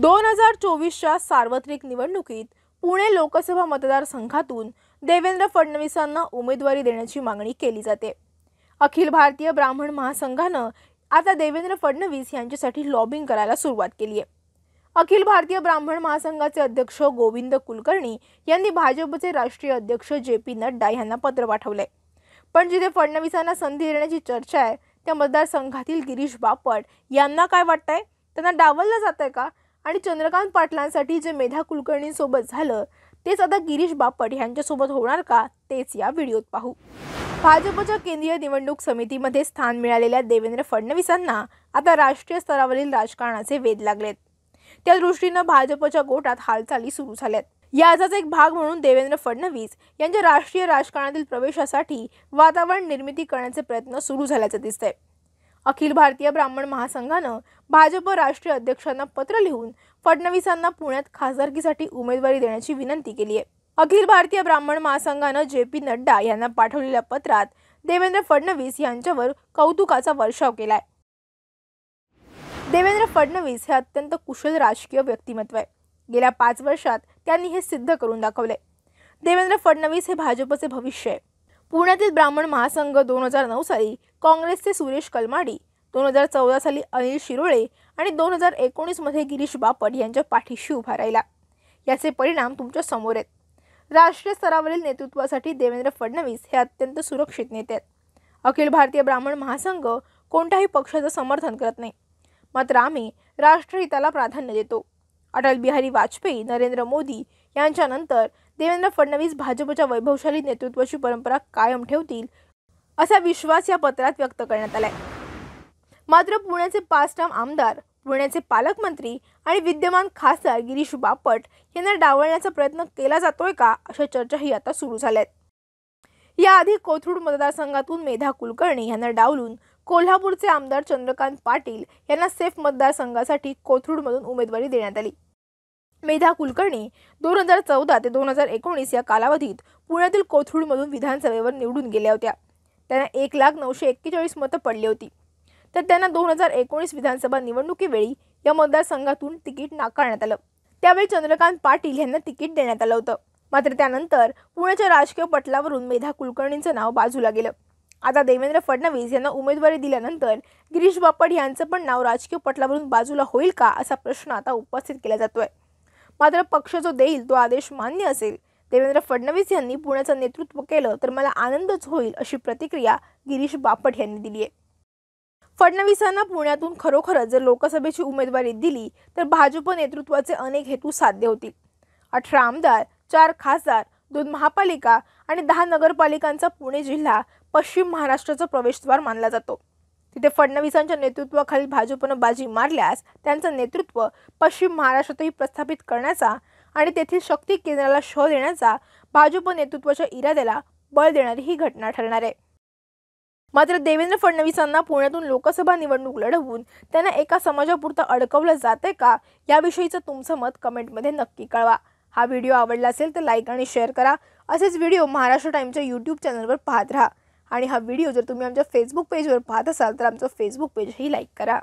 दोन हजार चोवीसच्या सार्वत्रिक निवडणुकीत पुणे लोकसभा मतदारसंघातून देवेंद्र फडणवीसांना उमेदवारी देण्याची मागणी केली जाते अखिल भारतीय ब्राह्मण महासंघानं आता देवेंद्र फडणवीस यांच्यासाठी लॉबिंग करायला सुरुवात केली आहे अखिल भारतीय ब्राह्मण महासंघाचे अध्यक्ष गोविंद कुलकर्णी यांनी भाजपचे राष्ट्रीय अध्यक्ष जे पी नड्डा यांना पत्र पाठवलंय पण जिथे फडणवीसांना संधी देण्याची चर्चा आहे त्या मतदारसंघातील गिरीश बापट यांना काय वाटतंय त्यांना डावललं जात आहे का आणि चंद्रकांत पाटलांसाठी जे मेधा कुलकर्णींसोबत झालं तेच आता गिरीश बापट यांच्यासोबत होणार का तेच या व्हिडिओत पाहू भाजपच्या केंद्रीय निवडणूक समितीमध्ये स्थान मिळालेल्या देवेंद्र फडणवीसांना आता राष्ट्रीय स्तरावरील राजकारणाचे वेध लागलेत त्या दृष्टीनं भाजपच्या गोटात हालचाली सुरू झाल्यात याचाच एक भाग म्हणून देवेंद्र फडणवीस यांच्या राष्ट्रीय राजकारणातील प्रवेशासाठी वातावरण निर्मिती करण्याचे प्रयत्न सुरू झाल्याचं दिसतंय अखिल भारतीय ब्राह्मण महासंघानं भाजप राष्ट्रीय अध्यक्षांना पत्र लिहून फडणवीसांना पुण्यात खासदारकीसाठी उमेदवारी देण्याची विनंती केली आहे अखिल भारतीय ब्राह्मण महासंघानं जे पी नड्डा यांना पाठवलेल्या पत्रात देवेंद्र फडणवीस यांच्यावर कौतुकाचा वर्षाव केलाय देवेंद्र फडणवीस हे अत्यंत कुशल राजकीय व्यक्तिमत्व आहे गेल्या पाच वर्षात त्यांनी हे सिद्ध करून दाखवले देवेंद्र फडणवीस हे भाजपचे भविष्य आहे पुण्यातील ब्राह्मण महासंघ दोन हजार नऊ साली काँग्रेसचे सुरेश कलमाडी दोन हजार चौदा साली अनिल शिरोळे आणि दोन हजार एकोणीसमध्ये गिरीश बापट यांच्या पाठीशी उभा राहिला याचे परिणाम तुमच्या समोर आहेत राष्ट्रीय स्तरावरील नेतृत्वासाठी देवेंद्र फडणवीस हे अत्यंत सुरक्षित नेते आहेत अखिल भारतीय ब्राह्मण महासंघ कोणत्याही पक्षाचं समर्थन करत नाही मात्र आम्ही राष्ट्रहिताला प्राधान्य देतो अटल बिहारी वाजपेयी नरेंद्र मोदी यांच्यानंतर देवेंद्र फडणवीस भाजपच्या वैभवशाली नेतृत्वाची परंपरा कायम ठेवतील असा विश्वास या पत्रात व्यक्त करण्यात आलाय मात्र पुण्याचे पाच टाम आमदार पुण्याचे पालकमंत्री आणि विद्यमान खासदार गिरीश बापट यांना डावळण्याचा प्रयत्न केला जातोय का अशा चर्चाही आता सुरू झाल्यात याआधी कोथरूड मतदारसंघातून मेधा कुलकर्णी यांना डावलून कोल्हापूरचे आमदार चंद्रकांत पाटील यांना सेफ मतदारसंघासाठी कोथरूडमधून उमेदवारी देण्यात आली मेधा कुलकर्णी दोन हजार चौदा ते दोन हजार एकोणीस या कालावधीत पुण्यातील कोथरूडमधून विधानसभेवर निवडून गेल्या होत्या त्यांना एक लाख नऊशे एक्केचाळीस मतं पडली होती तर त्यांना दोन हजार एकोणीस विधानसभा निवडणुकीवेळी या मतदारसंघातून तिकीट नाकारण्यात आलं त्यावेळी चंद्रकांत पाटील यांना तिकीट देण्यात आलं होतं मात्र त्यानंतर पुण्याच्या राजकीय पटलावरून मेधा कुलकर्णींचं नाव बाजूला गेलं आता देवेंद्र फडणवीस यांना उमेदवारी दिल्यानंतर गिरीश बापट यांचं पण नाव राजकीय पटलावरून बाजूला होईल का असा प्रश्न आता उपस्थित केला जातोय मात्र पक्ष जो देईल तो आदेश मान्य असेल देवेंद्र फडणवीस यांनी पुण्याचं नेतृत्व केलं तर मला आनंदच होईल अशी प्रतिक्रिया गिरीश बापट यांनी दिली आहे फडणवीसांना पुण्यातून खरोखरच जर लोकसभेची उमेदवारी दिली तर भाजप नेतृत्वाचे अनेक हेतू साध्य होतील अठरा आमदार चार खासदार दोन महापालिका आणि दहा नगरपालिकांचा पुणे जिल्हा पश्चिम महाराष्ट्राचा प्रवेशद्वार मानला जातो तिथे फडणवीसांच्या नेतृत्वाखाली भाजपनं बाजी मारल्यास त्यांचं नेतृत्व पश्चिम महाराष्ट्रातही प्रस्थापित करण्याचा आणि तेथील शक्ती केंद्राला शो देण्याचा भाजप नेतृत्वाच्या इराद्याला बळ देणारी ही घटना ठरणार आहे मात्र देवेंद्र फडणवीसांना पुण्यातून लोकसभा निवडणूक लढवून त्यांना एका समाजापुरतं अडकवलं जाते का याविषयीचं तुमचं मत कमेंटमध्ये नक्की कळवा हा व्हिडिओ आवडला असेल तर लाईक आणि शेअर करा असेच व्हिडिओ महाराष्ट्र टाईमच्या यूट्यूब चॅनलवर पाहत राहा आणि हा व्हिडिओ जर तुम्ही आमच्या फेसबुक पेजवर पाहत असाल तर आमचं फेसबुक पेजही लाईक करा